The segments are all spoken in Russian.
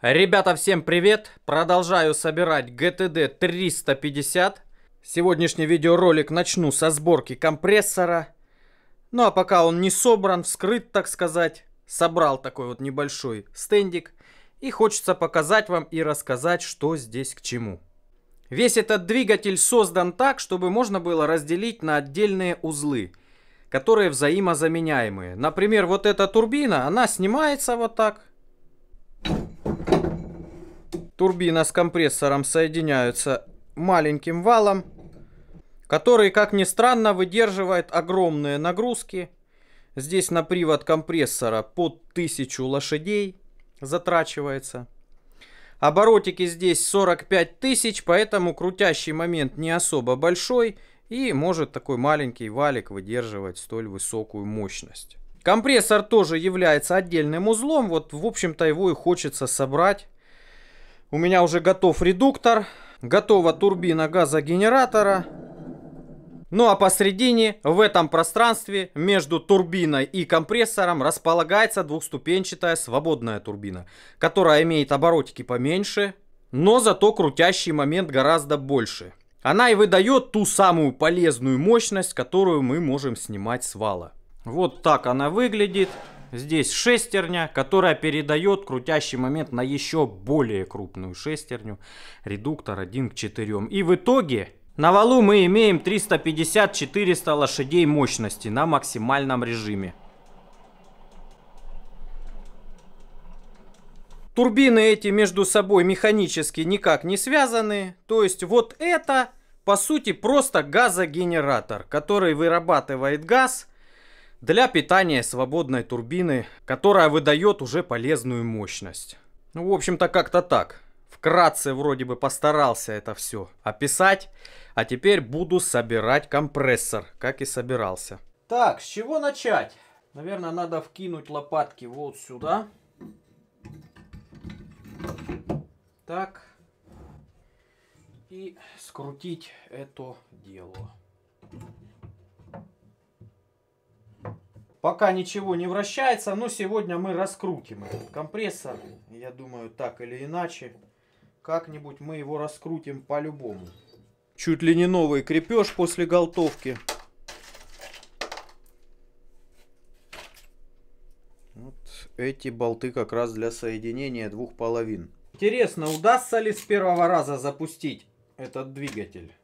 Ребята, всем привет! Продолжаю собирать GTD 350. Сегодняшний видеоролик начну со сборки компрессора. Ну а пока он не собран, вскрыт, так сказать, собрал такой вот небольшой стендик. И хочется показать вам и рассказать, что здесь к чему. Весь этот двигатель создан так, чтобы можно было разделить на отдельные узлы, которые взаимозаменяемые. Например, вот эта турбина, она снимается вот так Турбина с компрессором соединяются маленьким валом, который, как ни странно, выдерживает огромные нагрузки. Здесь на привод компрессора под 1000 лошадей затрачивается. Оборотики здесь 45 тысяч, поэтому крутящий момент не особо большой и может такой маленький валик выдерживать столь высокую мощность. Компрессор тоже является отдельным узлом, вот в общем-то его и хочется собрать у меня уже готов редуктор, готова турбина газогенератора. Ну а посредине, в этом пространстве, между турбиной и компрессором располагается двухступенчатая свободная турбина, которая имеет оборотики поменьше, но зато крутящий момент гораздо больше. Она и выдает ту самую полезную мощность, которую мы можем снимать с вала. Вот так она выглядит здесь шестерня, которая передает крутящий момент на еще более крупную шестерню. Редуктор 1 к 4. И в итоге на валу мы имеем 350-400 лошадей мощности на максимальном режиме. Турбины эти между собой механически никак не связаны. То есть вот это по сути просто газогенератор, который вырабатывает газ – для питания свободной турбины, которая выдает уже полезную мощность. Ну, в общем-то, как-то так. Вкратце вроде бы постарался это все описать, а теперь буду собирать компрессор, как и собирался. Так, с чего начать? Наверное, надо вкинуть лопатки вот сюда. Так. И скрутить это дело. Пока ничего не вращается, но сегодня мы раскрутим этот компрессор. Я думаю, так или иначе, как-нибудь мы его раскрутим по-любому. Чуть ли не новый крепеж после голтовки. Вот эти болты как раз для соединения двух половин. Интересно, удастся ли с первого раза запустить этот двигатель?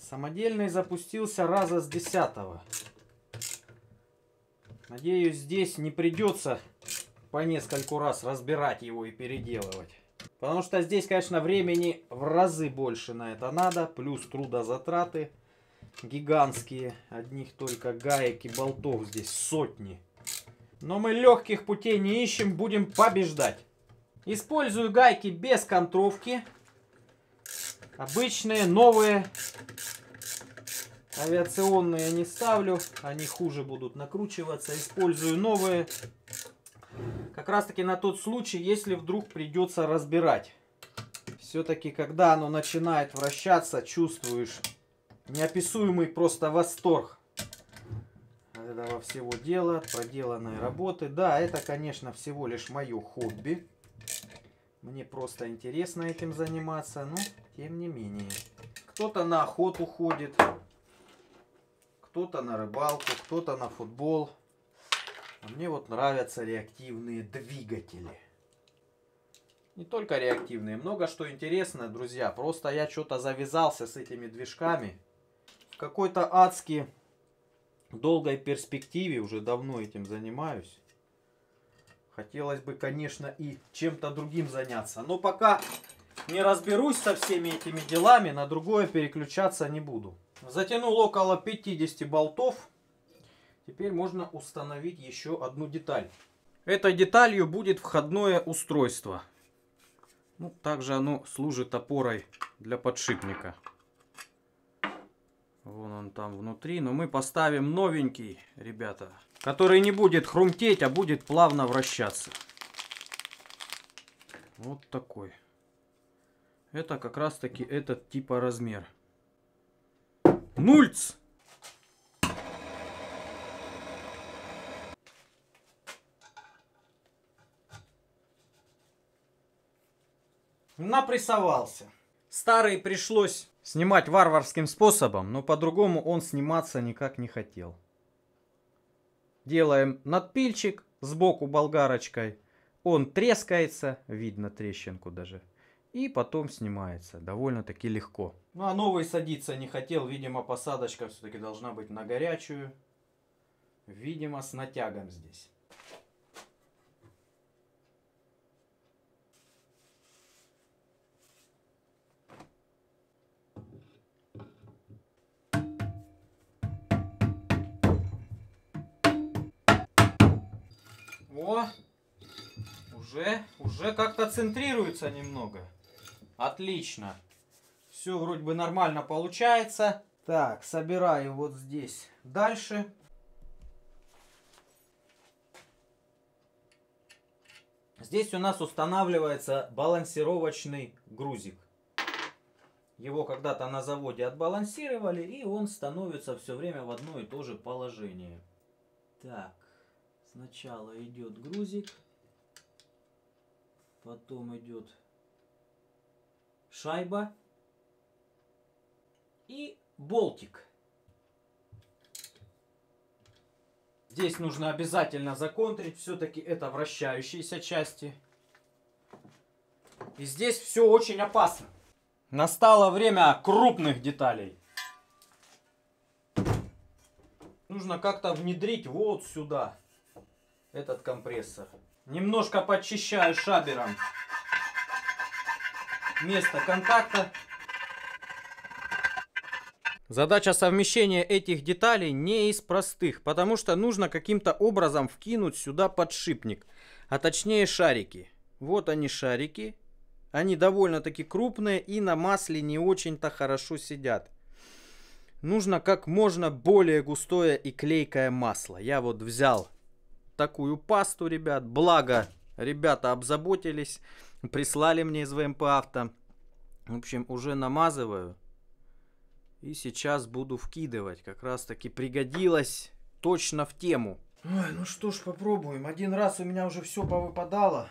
Самодельный запустился раза с десятого. Надеюсь, здесь не придется по нескольку раз разбирать его и переделывать. Потому что здесь, конечно, времени в разы больше на это надо. Плюс трудозатраты гигантские. Одних только гаек и болтов здесь сотни. Но мы легких путей не ищем, будем побеждать. Использую гайки без контровки. Обычные, новые, Авиационные не ставлю, они хуже будут накручиваться. Использую новые. Как раз таки на тот случай, если вдруг придется разбирать. Все-таки, когда оно начинает вращаться, чувствуешь неописуемый просто восторг от этого всего дела, от проделанной работы. Да, это, конечно, всего лишь мое хобби. Мне просто интересно этим заниматься, но тем не менее. Кто-то на охоту ходит, кто-то на рыбалку, кто-то на футбол. А мне вот нравятся реактивные двигатели. Не только реактивные, много что интересное, друзья. Просто я что-то завязался с этими движками. В какой-то адски долгой перспективе, уже давно этим занимаюсь. Хотелось бы, конечно, и чем-то другим заняться. Но пока не разберусь со всеми этими делами, на другое переключаться не буду. Затянул около 50 болтов. Теперь можно установить еще одну деталь. Этой деталью будет входное устройство. Ну, также оно служит опорой для подшипника. Вон он там внутри. Но мы поставим новенький, ребята. Который не будет хрумтеть, а будет плавно вращаться. Вот такой. Это как раз таки этот типа размер. Мульц! Напрессовался. Старый пришлось снимать варварским способом, но по-другому он сниматься никак не хотел. Делаем надпильчик сбоку болгарочкой. Он трескается, видно трещинку даже. И потом снимается довольно-таки легко. Ну а новый садиться не хотел. Видимо, посадочка все-таки должна быть на горячую. Видимо, с натягом здесь. О, уже, уже как-то центрируется немного. Отлично. Все вроде бы нормально получается. Так, собираю вот здесь дальше. Здесь у нас устанавливается балансировочный грузик. Его когда-то на заводе отбалансировали, и он становится все время в одно и то же положение. Так, сначала идет грузик, потом идет шайба и болтик. Здесь нужно обязательно законтрить, все-таки это вращающиеся части. И здесь все очень опасно. Настало время крупных деталей. Нужно как-то внедрить вот сюда этот компрессор. Немножко подчищаю шабером место контакта. Задача совмещения этих деталей не из простых, потому что нужно каким-то образом вкинуть сюда подшипник, а точнее шарики. Вот они шарики. Они довольно-таки крупные и на масле не очень-то хорошо сидят. Нужно как можно более густое и клейкое масло. Я вот взял такую пасту, ребят. Благо, ребята обзаботились. Прислали мне из ВМП авто. В общем, уже намазываю. И сейчас буду вкидывать. Как раз таки пригодилось точно в тему. Ой, ну что ж, попробуем. Один раз у меня уже все повыпадало.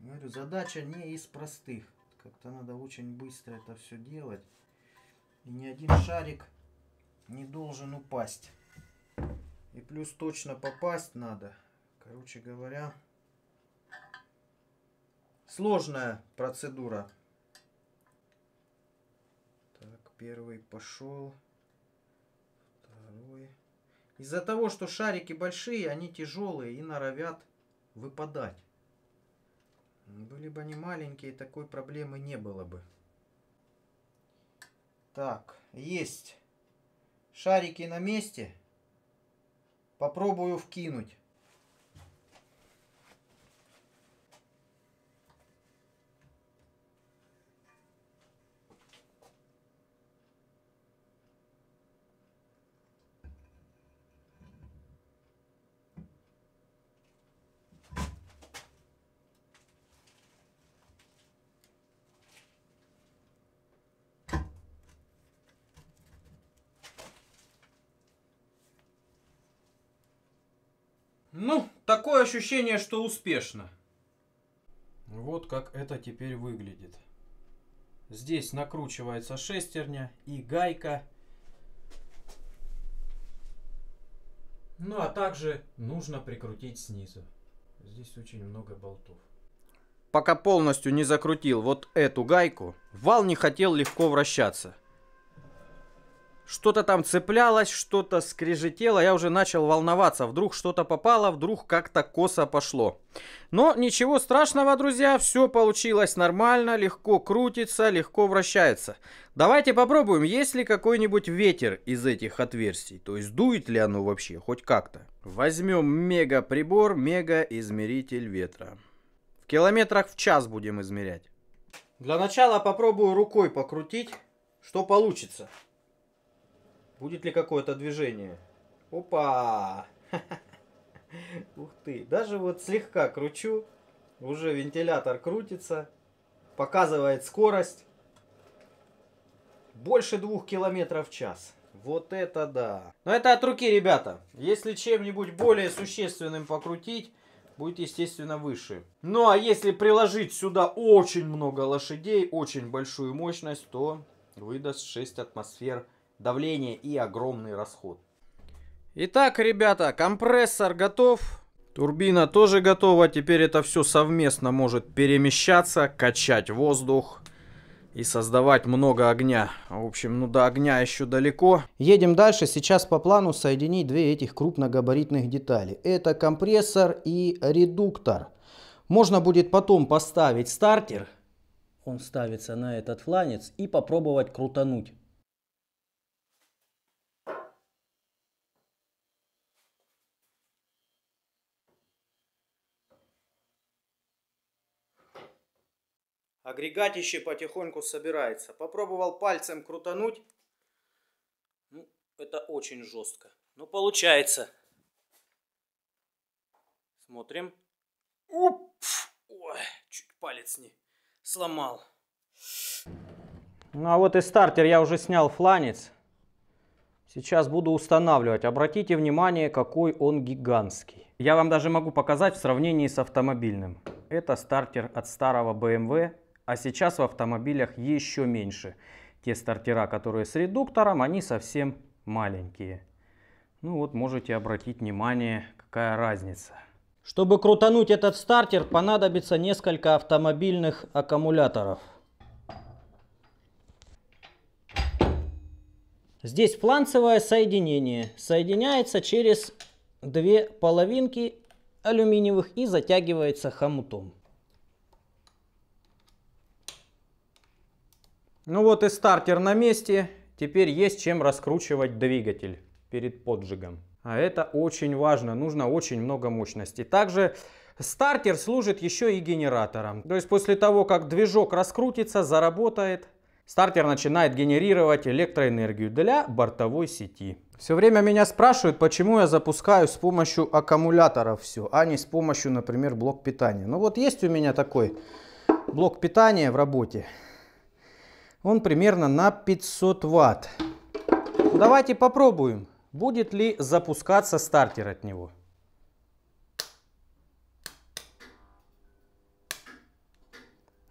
Говорю, задача не из простых. Как-то надо очень быстро это все делать. И ни один шарик не должен упасть. И плюс точно попасть надо. Короче говоря, сложная процедура. Так, первый пошел. Второй. Из-за того, что шарики большие, они тяжелые и норовят выпадать. Были бы они маленькие, такой проблемы не было бы. Так, есть. Шарики на месте. Попробую вкинуть. Ну, такое ощущение, что успешно. Вот как это теперь выглядит. Здесь накручивается шестерня и гайка. Ну а также нужно прикрутить снизу. Здесь очень много болтов. Пока полностью не закрутил вот эту гайку, вал не хотел легко вращаться. Что-то там цеплялось, что-то скрежетело. Я уже начал волноваться. Вдруг что-то попало, вдруг как-то косо пошло. Но ничего страшного, друзья. Все получилось нормально. Легко крутится, легко вращается. Давайте попробуем, есть ли какой-нибудь ветер из этих отверстий. То есть дует ли оно вообще, хоть как-то. Возьмем мега-прибор, мега-измеритель ветра. В километрах в час будем измерять. Для начала попробую рукой покрутить, что получится. Будет ли какое-то движение? Опа! Ух ты! Даже вот слегка кручу, уже вентилятор крутится, показывает скорость. Больше двух километров в час. Вот это да. Но это от руки, ребята. Если чем-нибудь более существенным покрутить, будет, естественно, выше. Ну, а если приложить сюда очень много лошадей, очень большую мощность, то выдаст 6 атмосфер давление и огромный расход. Итак, ребята, компрессор готов. Турбина тоже готова. Теперь это все совместно может перемещаться, качать воздух и создавать много огня. В общем, ну до огня еще далеко. Едем дальше. Сейчас по плану соединить две этих крупногабаритных детали. Это компрессор и редуктор. Можно будет потом поставить стартер. Он ставится на этот фланец и попробовать крутануть. агрегатище потихоньку собирается. Попробовал пальцем крутануть. Ну, это очень жестко. Но ну, получается. Смотрим. Уп! Ой, чуть палец не сломал. Ну а вот и стартер я уже снял фланец. Сейчас буду устанавливать. Обратите внимание, какой он гигантский. Я вам даже могу показать в сравнении с автомобильным. Это стартер от старого BMW а сейчас в автомобилях еще меньше. Те стартера, которые с редуктором, они совсем маленькие. Ну вот можете обратить внимание, какая разница. Чтобы крутануть этот стартер, понадобится несколько автомобильных аккумуляторов. Здесь фланцевое соединение. Соединяется через две половинки алюминиевых и затягивается хомутом. Ну вот и стартер на месте. Теперь есть чем раскручивать двигатель перед поджигом. А это очень важно, нужно очень много мощности. Также стартер служит еще и генератором. То есть после того, как движок раскрутится, заработает, стартер начинает генерировать электроэнергию для бортовой сети. Все время меня спрашивают, почему я запускаю с помощью аккумулятора все, а не с помощью, например, блок питания. Ну вот есть у меня такой блок питания в работе. Он примерно на 500 ватт. Ну, давайте попробуем, будет ли запускаться стартер от него.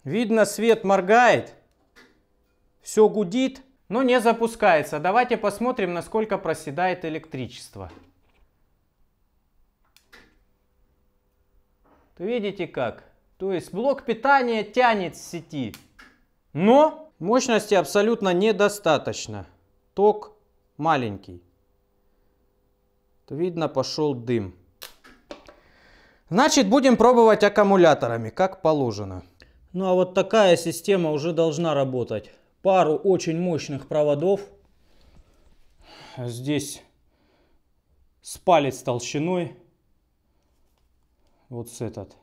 Видно, свет моргает, все гудит, но не запускается. Давайте посмотрим, насколько проседает электричество. Видите как? То есть блок питания тянет с сети, но Мощности абсолютно недостаточно. Ток маленький. Видно, пошел дым. Значит, будем пробовать аккумуляторами, как положено. Ну а вот такая система уже должна работать. Пару очень мощных проводов. Здесь с палец толщиной. Вот с этот.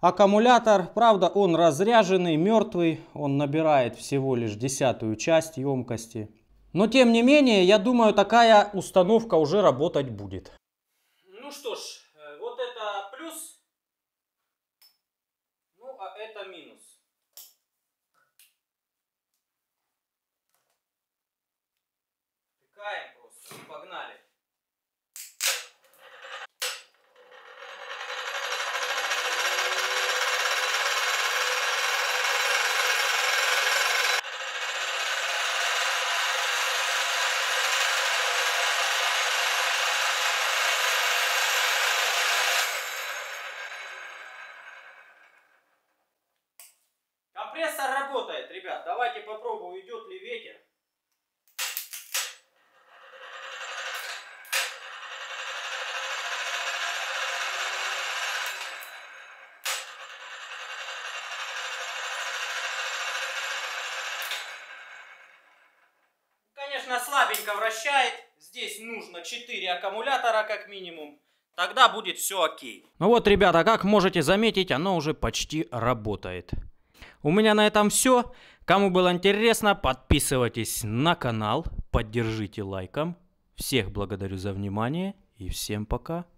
Аккумулятор, правда, он разряженный, мертвый, он набирает всего лишь десятую часть емкости. Но тем не менее, я думаю, такая установка уже работать будет. Ну что ж, конечно, слабенько вращает. Здесь нужно 4 аккумулятора как минимум. Тогда будет все окей. Ну вот, ребята, как можете заметить, оно уже почти работает. У меня на этом все. Кому было интересно, подписывайтесь на канал, поддержите лайком. Всех благодарю за внимание и всем пока.